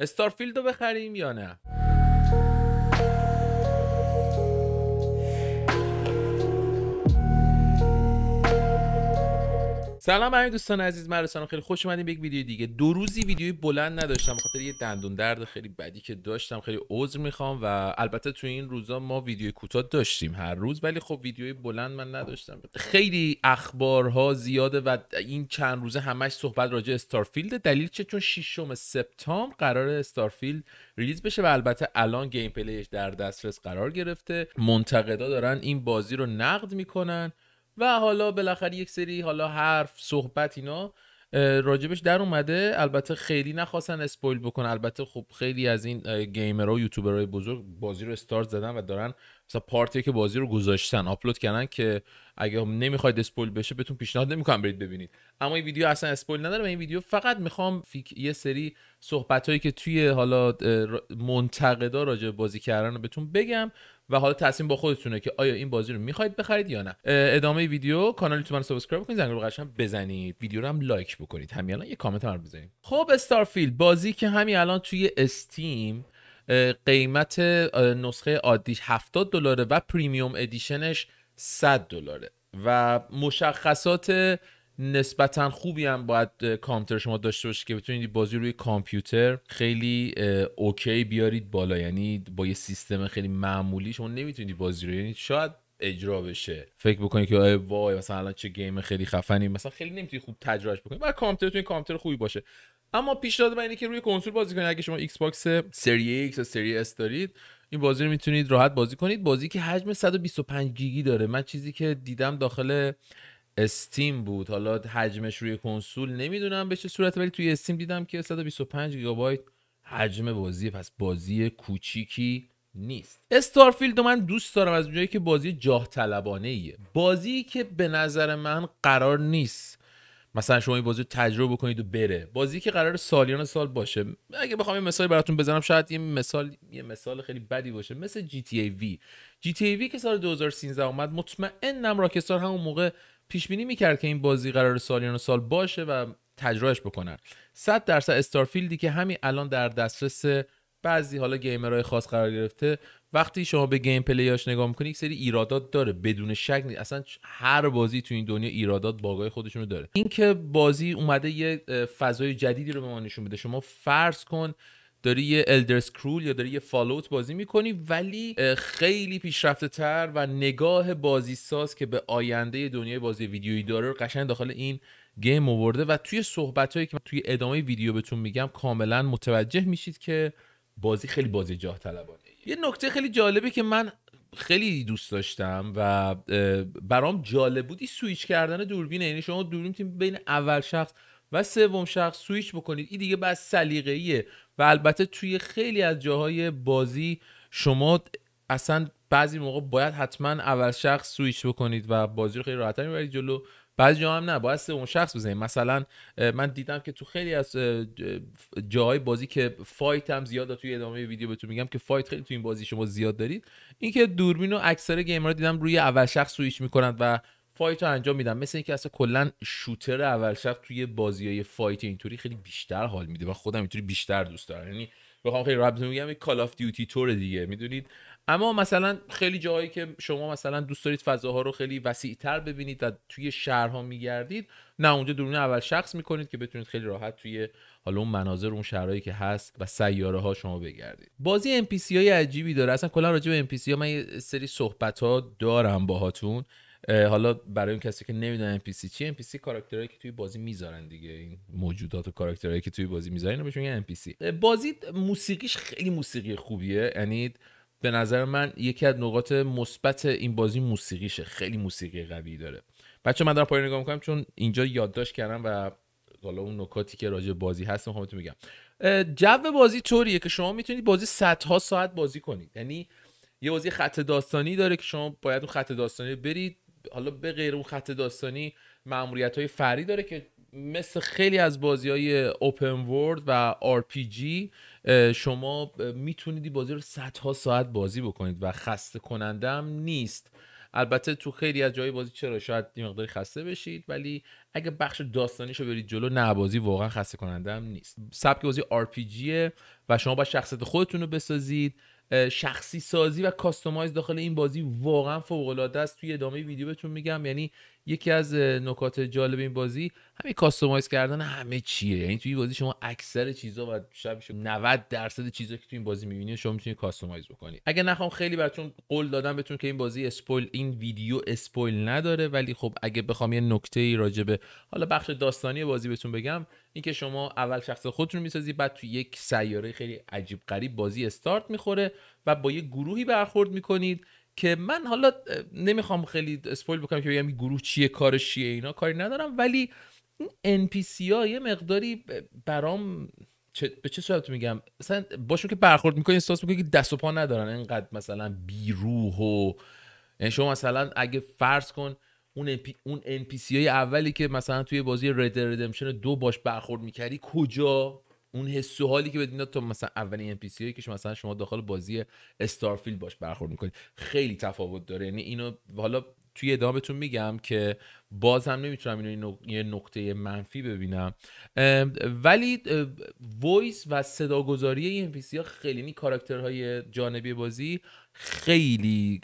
استارفیلد رو بخریم یا نه سلام همین دوستان عزیز من خیلی خوش اومدین به یک ویدیو دیگه دو روزی ویدیوی بلند نداشتم خاطر یه دندون درد خیلی بدی که داشتم خیلی عذر میخوام و البته تو این روزا ما ویدیوی کوتاه داشتیم هر روز ولی خب ویدیوی بلند من نداشتم خیلی اخبارها زیاده و این چند روزه همش صحبت راجع استارفیلد دلیل چه چون 6 سپتامبر قرار استارفیلد ریلیز بشه و البته الان گیم پلیش در دسترس قرار گرفته منتقدا دارن این بازی رو نقد میکنن و حالا بالاخره یک سری حالا حرف صحبت اینا راجبش در اومده البته خیلی نخواستن اسپویل بکن البته خب خیلی از این گیمرها و یوتیوبرهای بزرگ بازی رو استارت زدن و دارن مثلا پارتی که بازی رو گذاشتن آپلود کردن که اگه نمیخواید اسپویل بشه بهتون پیشنهاد نمیکنم برید ببینید اما این ویدیو اصلا اسپویل نداره این ویدیو فقط میخوام یه سری صحبت هایی که توی حالا منتقدا راجع بازی کردن رو بهتون بگم و حالا تصمیم با خودتونه که آیا این بازی رو میخواید بخرید یا نه ادامه ویدیو کانال تو من سابسکرایب کنید زنگ رو قشنگ بزنید ویدیو رو هم لایک بکنید همین الان یه کامنت هم بزنید خب استارفیلد بازی که همین الان توی استیم قیمت نسخه عادیش 70 دلاره و پریمیوم ادیشنش 100 دلاره و مشخصات نسبتا خوبی هم باید کامپیوتر شما داشته باشید که بتونید بازی روی کامپیوتر خیلی اوکی بیارید بالا یعنی با یه سیستم خیلی معمولی شما نمیتونید بازی رو یعنی شاید اجرا بشه فکر بکنید که آه وای مثلا الان چه گیم خیلی خفنی مثلا خیلی نمیتونی خوب تجربهش بکنید بعد کامپیوترتون کامپیوتر خوبی باشه اما پیشنهاد من اینه که روی کنسول بازی کنید اگه شما ایکس باکس سری ایکس و سری اس دارید این بازی رو میتونید راحت بازی کنید بازی که حجم 125 گیگی داره من چیزی که دیدم داخل استیم بود حالا حجمش روی کنسول نمیدونم به چه صورت ولی توی استیم دیدم که 125 گیگابایت حجم بازی پس بازی کوچیکی نیست استارفیلد من دوست دارم از اونجایی که بازی جاه طلبانه ایه بازی که به نظر من قرار نیست مثلا شما این بازی رو تجربه بکنید و بره بازی که قرار سالیان سال باشه اگه بخوام یه مثالی براتون بزنم شاید یه مثال یه مثال خیلی بدی باشه مثل جی تی ای وی که سال 2013 اومد مطمئنم راکستار همون موقع پیش بینی میکرد که این بازی قرار سالیان سال باشه و تجربهش بکنن 100 درصد استارفیلدی که همین الان در دسترس بعضی حالا گیمرهای خاص قرار گرفته وقتی شما به گیم پلیاش نگاه میکنی یک سری ایرادات داره بدون شک نیست اصلا هر بازی تو این دنیا ایرادات باگای خودشونو داره اینکه بازی اومده یه فضای جدیدی رو به ما نشون بده شما فرض کن داری یه الدر سکرول یا داری یه فالوت بازی میکنی ولی خیلی پیشرفته تر و نگاه بازی که به آینده دنیای بازی ویدیویی داره رو قشنگ داخل این گیم آورده و توی صحبت هایی که من توی ادامه ویدیو بهتون میگم کاملا متوجه میشید که بازی خیلی بازی جاه طلبانه یه نکته خیلی جالبه که من خیلی دوست داشتم و برام جالب بودی سویچ کردن دوربینه یعنی شما دوربین بین اول شخص و سوم شخص سویچ بکنید این دیگه بس سلیقه‌ایه و البته توی خیلی از جاهای بازی شما اصلا بعضی موقع باید حتما اول شخص سویچ بکنید و بازی رو خیلی راحت میبرید جلو بعضی جا هم نه باید اون شخص بزنید مثلا من دیدم که تو خیلی از جاهای بازی که فایت هم زیاد توی ادامه ویدیو بهتون میگم که فایت خیلی تو این بازی شما زیاد دارید اینکه دوربین و اکثر گیمرها دیدم روی اول شخص سویچ میکنند و فایت رو انجام میدم مثل اینکه اصلا کلا شوتر اول شب توی بازی های فایت اینطوری خیلی بیشتر حال میده و خودم اینطوری بیشتر دوست دارم یعنی بخوام خیلی رابطه میگم کال اف دیوتی تور دیگه میدونید اما مثلا خیلی جایی که شما مثلا دوست دارید فضاها رو خیلی وسیعتر ببینید و توی شهرها میگردید نه اونجا درون اول شخص میکنید که بتونید خیلی راحت توی حالا اون مناظر اون شهرهایی که هست و سیاره ها شما بگردید بازی ام های عجیبی داره اصلا کلا راجع به ام پی ها من سری صحبت ها دارم باهاتون حالا برای اون کسی که پی NPC چی NPC کاراکترهایی که توی بازی میذارن دیگه این موجودات و کاراکترهایی که توی بازی میذارن اینو بهشون میگن NPC بازی موسیقیش خیلی موسیقی خوبیه یعنی به نظر من یکی از نقاط مثبت این بازی موسیقیشه خیلی موسیقی قوی داره بچه من دارم پایین نگاه میکنم چون اینجا یادداشت کردم و حالا اون نکاتی که راجع بازی هست میخوام بهتون میگم جو بازی طوریه که شما میتونید بازی صدها ساعت بازی کنید یعنی یه بازی خط داستانی داره که شما باید اون خط داستانی برید حالا به غیر اون خط داستانی معمولیت های فری داره که مثل خیلی از بازی های اوپن ورد و آر شما میتونید بازی رو صدها ساعت بازی بکنید و خسته کننده هم نیست البته تو خیلی از جای بازی چرا شاید یه مقداری خسته بشید ولی اگه بخش داستانیشو برید جلو نبازی واقعا خسته کننده هم نیست سبک بازی آر و شما با شخصیت خودتون رو بسازید شخصی سازی و کاستومایز داخل این بازی واقعا فوق العاده است توی ادامه ویدیو بهتون میگم یعنی یکی از نکات جالب این بازی همین کاستومایز کردن همه چیه یعنی توی بازی شما اکثر چیزا و شب 90 درصد چیزا که توی این بازی میبینید شما میتونید کاستومایز بکنید اگه نخوام خیلی براتون قول دادم بهتون که این بازی اسپویل این ویدیو اسپویل نداره ولی خب اگه بخوام یه نکته ای راجبه حالا بخش داستانی بازی بهتون بگم اینکه شما اول شخص خودتون میسازی بعد تو یک سیاره خیلی عجیب غریب بازی استارت میخوره و با یه گروهی برخورد میکنید که من حالا نمیخوام خیلی اسپویل بکنم که بگم این گروه چیه کارش چیه اینا کاری ندارم ولی این NPC ها یه مقداری برام چه، به چه صورت میگم مثلا باشون که برخورد میکنی احساس میکنی که دست و پا ندارن اینقدر مثلا بیروح و یعنی شما مثلا اگه فرض کن اون امپی... اون های اولی که مثلا توی بازی رد ردمشن دو باش برخورد میکردی کجا اون حس و حالی که بدین تو تا مثلا اولین ام پی که مثلا شما داخل بازی استارفیلد باش برخورد میکنید خیلی تفاوت داره یعنی اینو حالا توی بهتون میگم که باز هم نمیتونم اینو یه نقطه منفی ببینم ولی ویس و صداگذاری این پی ها خیلی این یعنی کاراکترهای جانبی بازی خیلی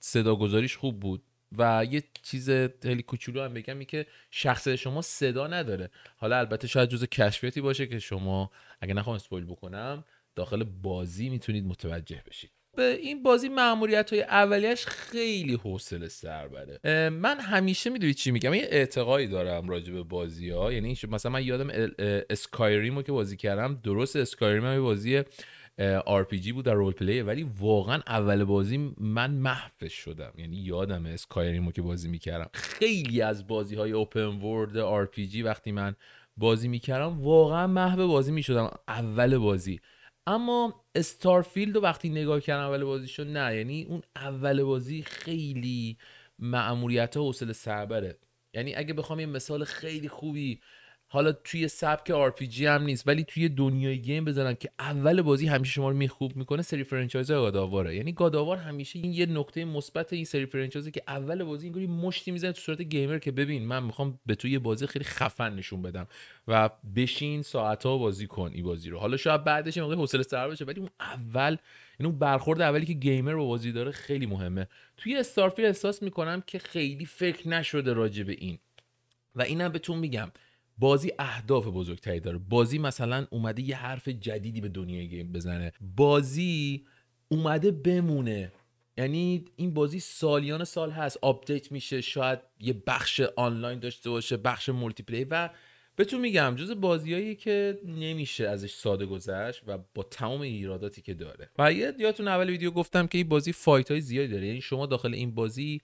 صداگذاریش خوب بود و یه چیز خیلی کوچولو هم بگم این که شخص شما صدا نداره حالا البته شاید جزء کشفیاتی باشه که شما اگه نخوام اسپویل بکنم داخل بازی میتونید متوجه بشید به این بازی معمولیت های اولیش خیلی حوصله سر من همیشه میدونی چی میگم یه اعتقادی دارم راجع به بازی ها یعنی مثلا من یادم اسکایریم رو که بازی کردم درست اسکایریم هم بازیه RPG بود در رول پلی ولی واقعا اول بازی من محو شدم یعنی یادم اسکایریمو که بازی میکردم خیلی از بازی های اوپن ورد RPG وقتی من بازی میکردم واقعا محو بازی میشدم اول بازی اما استارفیلد رو وقتی نگاه کردم اول بازی شد نه یعنی اون اول بازی خیلی معمولیت ها حوصله سربره یعنی اگه بخوام یه مثال خیلی خوبی حالا توی سبک جی هم نیست ولی توی دنیای گیم بزنن که اول بازی همیشه شما رو میخوب میکنه سری فرانچایز گاداواره یعنی گاداوار همیشه این یه نقطه مثبت این سری فرانچایزه که اول بازی اینجوری مشتی میزنه تو صورت گیمر که ببین من میخوام به توی یه بازی خیلی خفن نشون بدم و بشین ها بازی کن این بازی رو حالا شاید بعدش موقع حوصله سر بشه ولی اون اول یعنی اون برخورد اولی که گیمر با بازی داره خیلی مهمه توی استارفیل احساس میکنم که خیلی فکر نشده راجع به این و اینم بهتون میگم بازی اهداف بزرگتری داره بازی مثلا اومده یه حرف جدیدی به دنیای گیم بزنه بازی اومده بمونه یعنی این بازی سالیان سال هست آپدیت میشه شاید یه بخش آنلاین داشته باشه بخش مولتی پلی و بهتون میگم جز بازیایی که نمیشه ازش ساده گذشت و با تمام ایراداتی که داره و یادتون اول ویدیو گفتم که این بازی فایت های زیادی داره یعنی شما داخل این بازی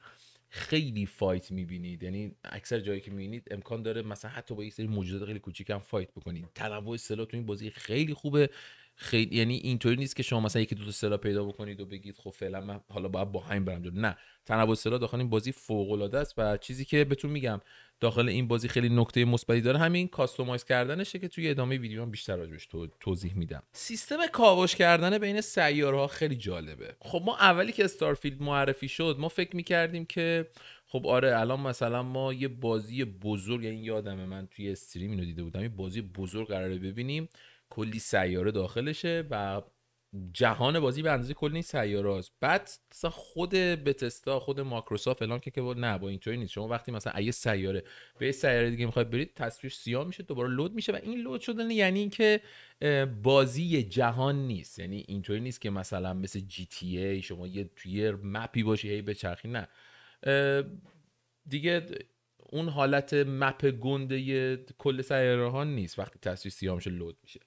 خیلی فایت میبینید یعنی اکثر جایی که میبینید امکان داره مثلا حتی با یک سری موجودات خیلی کوچیک هم فایت بکنید تنوع سلاح تو این بازی خیلی خوبه خیلی یعنی اینطوری نیست که شما مثلا یکی دو تا سلا پیدا بکنید و بگید خب فعلا من حالا باید با همین برم نه تنوع سلا داخل این بازی فوق العاده است و چیزی که بهتون میگم داخل این بازی خیلی نکته مثبتی داره همین کاستومایز کردنشه که توی ادامه ویدیو هم بیشتر راجبش تو... توضیح میدم سیستم کاوش کردن بین سیارها خیلی جالبه خب ما اولی که استارفیلد معرفی شد ما فکر میکردیم که خب آره الان مثلا ما یه بازی بزرگ این یعنی من توی استریم اینو دیده بودم یه بازی بزرگ قراره ببینیم کلی سیاره داخلشه و جهان بازی به اندازه کلی این سیاره است بعد مثلا خود بتستا خود ماکروسافت فلان که که نه با اینطوری نیست شما وقتی مثلا ایه سیاره به سیاره دیگه میخواید برید تصویر سیاه میشه دوباره لود میشه و این لود شدن یعنی اینکه بازی جهان نیست یعنی اینطوری نیست که مثلا مثل جی تی ای شما یه توی مپی باشی هی به نه دیگه اون حالت مپ گنده کل سیاره ها نیست وقتی تصویر سیاه میشه لود میشه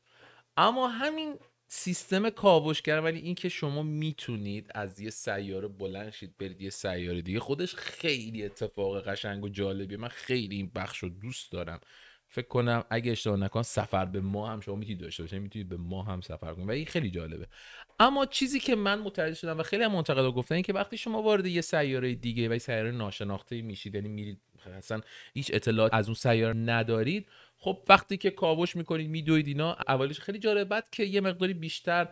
اما همین سیستم کاوشگر ولی اینکه شما میتونید از یه سیاره بلند شید برید یه سیاره دیگه خودش خیلی اتفاق قشنگ و جالبیه من خیلی این بخش رو دوست دارم فکر کنم اگه اشتباه نکنم سفر به ما هم شما میتونید داشته باشید میتونید به ما هم سفر کنید و این خیلی جالبه اما چیزی که من متوجه شدم و خیلی هم منتقدا گفتن این که وقتی شما وارد یه سیاره دیگه و یه سیاره ناشناخته میشید یعنی میرید اصلا هیچ اطلاعات از اون سیاره ندارید خب وقتی که کاوش میکنید میدوید اینا اولش خیلی جالب بعد که یه مقداری بیشتر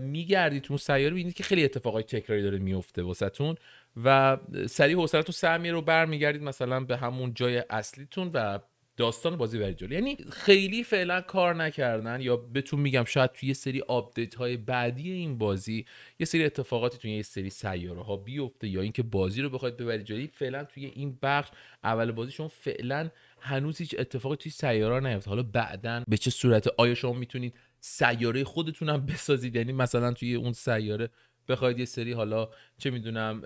میگردید تو سیاره میبینید که خیلی اتفاقای تکراری داره میفته واسهتون و سریع حوصلتون سر میره و برمیگردید مثلا به همون جای اصلیتون و داستان بازی بری یعنی خیلی فعلا کار نکردن یا بهتون میگم شاید توی یه سری آپدیت های بعدی این بازی یه سری اتفاقاتی توی یه سری سیاره ها بیفته یا اینکه بازی رو بخواید ببرید جلو فعلا توی این بخش اول بازی شما فعلا هنوز هیچ اتفاقی توی سیاره نیفت حالا بعدا به چه صورت آیا شما میتونید سیاره خودتونم بسازید یعنی مثلا توی اون سیاره بخواید یه سری حالا چه میدونم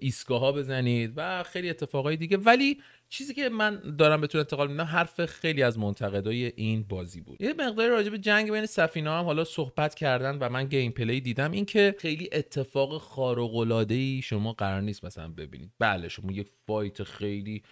ایستگاه ها بزنید و خیلی اتفاقای دیگه ولی چیزی که من دارم بهتون انتقال میدم حرف خیلی از منتقدای این بازی بود یه مقدار راجع به جنگ بین سفینا هم حالا صحبت کردن و من گیم پلی دیدم اینکه خیلی اتفاق خارق العاده ای شما قرار نیست مثلا ببینید بله شما یه فایت خیلی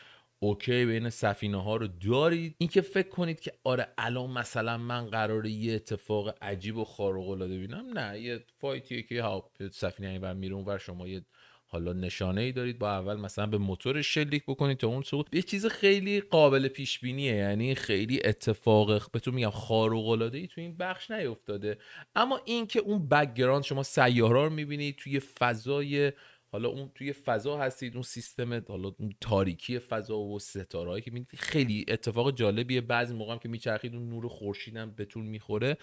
اوکی بین سفینه ها رو دارید اینکه فکر کنید که آره الان مثلا من قراره یه اتفاق عجیب و خارق العاده ببینم نه یه فایتیه که سفینه اینور میره اونور شما یه حالا نشانه ای دارید با اول مثلا به موتور شلیک بکنید تا اون سقوط یه چیز خیلی قابل پیش بینیه یعنی خیلی اتفاق بهتون میگم خارق العاده ای تو این بخش نیفتاده اما اینکه اون بکگراند شما سیاره رو میبینید توی فضای حالا اون توی فضا هستید اون سیستم حالا تاریکی فضا و ستارهایی که میدید خیلی اتفاق جالبیه بعضی موقع هم که میچرخید اون نور خورشیدم بهتون میخوره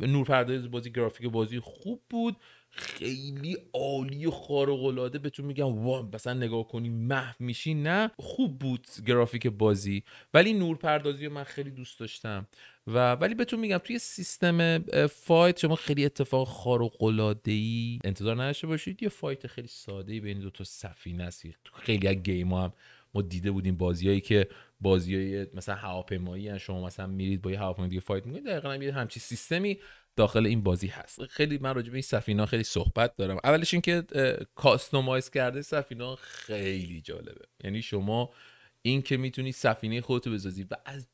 نور پردازی بازی گرافیک بازی خوب بود خیلی عالی و خارق العاده بهتون میگم وا مثلا نگاه کنی محو میشی نه خوب بود گرافیک بازی ولی نورپردازی رو من خیلی دوست داشتم و ولی بهتون میگم توی سیستم فایت شما خیلی اتفاق خارق العاده ای انتظار نداشته باشید یه فایت خیلی ساده ای بین دو تا سفینه است خیلی از گیم هم ما دیده بودیم بازیایی که بازیای مثلا هواپیمایی شما مثلا میرید با یه هواپیمای دیگه فایت میکنید دقیقاً هم یه همچین سیستمی داخل این بازی هست خیلی من راجع به این سفینه خیلی صحبت دارم اولش اینکه کاستومایز کرده سفینا خیلی جالبه یعنی شما این که میتونی سفینه خودتو بسازی و از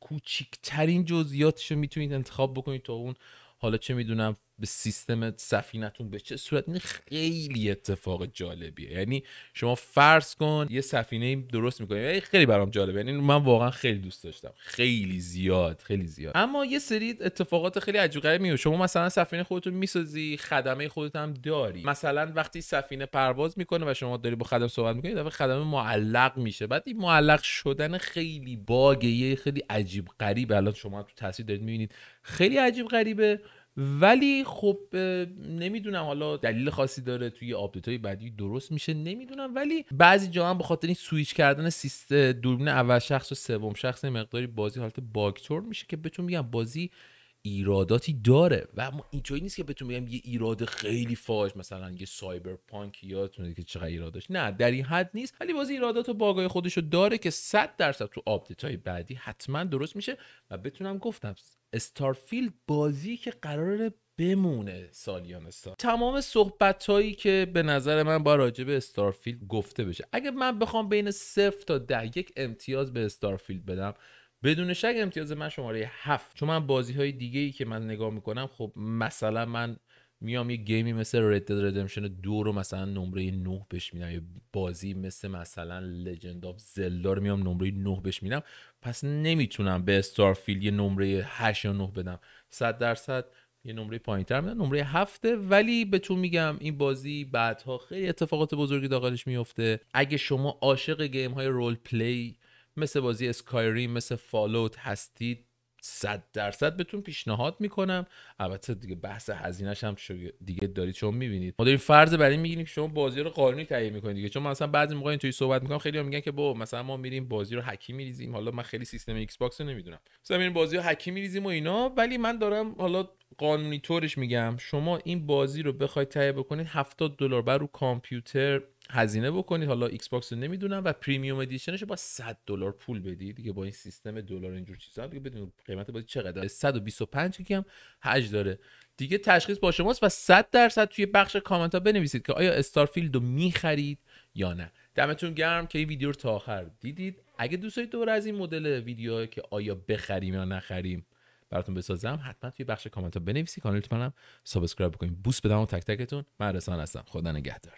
کوچیکترین جزئیاتش رو میتونید انتخاب بکنید تا اون حالا چه میدونم به سیستم سفینتون به چه صورت خیلی اتفاق جالبیه یعنی شما فرض کن یه سفینه درست میکنیم یعنی خیلی برام جالبه یعنی من واقعا خیلی دوست داشتم خیلی زیاد خیلی زیاد اما یه سری اتفاقات خیلی عجیب میو شما مثلا سفینه خودتون میسازی خدمه خودت هم داری مثلا وقتی سفینه پرواز میکنه و شما داری با خدم صحبت میکنی دفعه خدمه معلق میشه بعد این معلق شدن خیلی باگ یه خیلی عجیب غریب الان شما تو تصویر دارید میبینید خیلی عجیب غریبه ولی خب نمیدونم حالا دلیل خاصی داره توی آپدیت های بعدی درست میشه نمیدونم ولی بعضی جا هم به خاطر این سویچ کردن سیست دوربین اول شخص و سوم شخص مقداری بازی حالت باگتور میشه که بهتون میگم بازی ایراداتی داره و اما اینطوری نیست که بتون بگم یه ایراد خیلی فاش مثلا یه سایبر پانک یادتونه که چقدر ایرادش نه در این حد نیست ولی بازی ایرادات و باگای خودش رو داره که 100 درصد تو آپدیت های بعدی حتما درست میشه و بتونم گفتم استارفیلد بازی که قراره بمونه سالیان سال تمام صحبت هایی که به نظر من با راجع به استارفیلد گفته بشه اگه من بخوام بین صفر تا ده یک امتیاز به استارفیلد بدم بدون شک امتیاز من شماره هفت چون من بازی های دیگه ای که من نگاه میکنم خب مثلا من میام یه گیمی مثل Red Dead Redemption 2 رو مثلا نمره 9 بهش میدم یه بازی مثل مثلا Legend of Zelda رو میام نمره 9 بهش میدم پس نمیتونم به Starfield یه نمره 8 یا 9 بدم 100 درصد یه نمره پایینتر میدم نمره هفته ولی بهتون میگم این بازی بعدها خیلی اتفاقات بزرگی داخلش میفته اگه شما عاشق گیم های رول پلی مثل بازی اسکایری مثل فالوت هستید صد درصد بهتون پیشنهاد میکنم البته دیگه بحث هزینهش هم دیگه دارید شما میبینید ما داریم فرض بر این میگیریم که شما بازی رو قانونی تهیه میکنید دیگه چون مثلا بعضی موقع اینطوری صحبت میکنم خیلی هم میگن که با مثلا ما میریم بازی رو حکی میریزیم حالا من خیلی سیستم ایکس باکس نمیدونم مثلا میریم بازی رو هکی میریزیم و اینا ولی من دارم حالا قانونی طورش میگم شما این بازی رو بخواید تهیه بکنید 70 دلار بر رو کامپیوتر هزینه بکنید حالا ایکس باکس رو نمیدونم و پریمیوم ادیشنش با 100 دلار پول بدید دیگه با این سیستم دلار اینجور چیزا دیگه بدون قیمت بازی چقدر 125 که هم حج داره دیگه تشخیص با شماست و 100 درصد توی بخش کامنت ها بنویسید که آیا استارفیلد رو خرید یا نه دمتون گرم که این ویدیو رو تا آخر دیدید اگه دوست دارید دوباره از این مدل ویدیو که آیا بخریم یا نخریم براتون بسازم حتما توی بخش کامنت ها بنویسید کانالتون هم سابسکرایب بکنید بوس بدم و تک تکتون من رسان هستم خدا نگهدار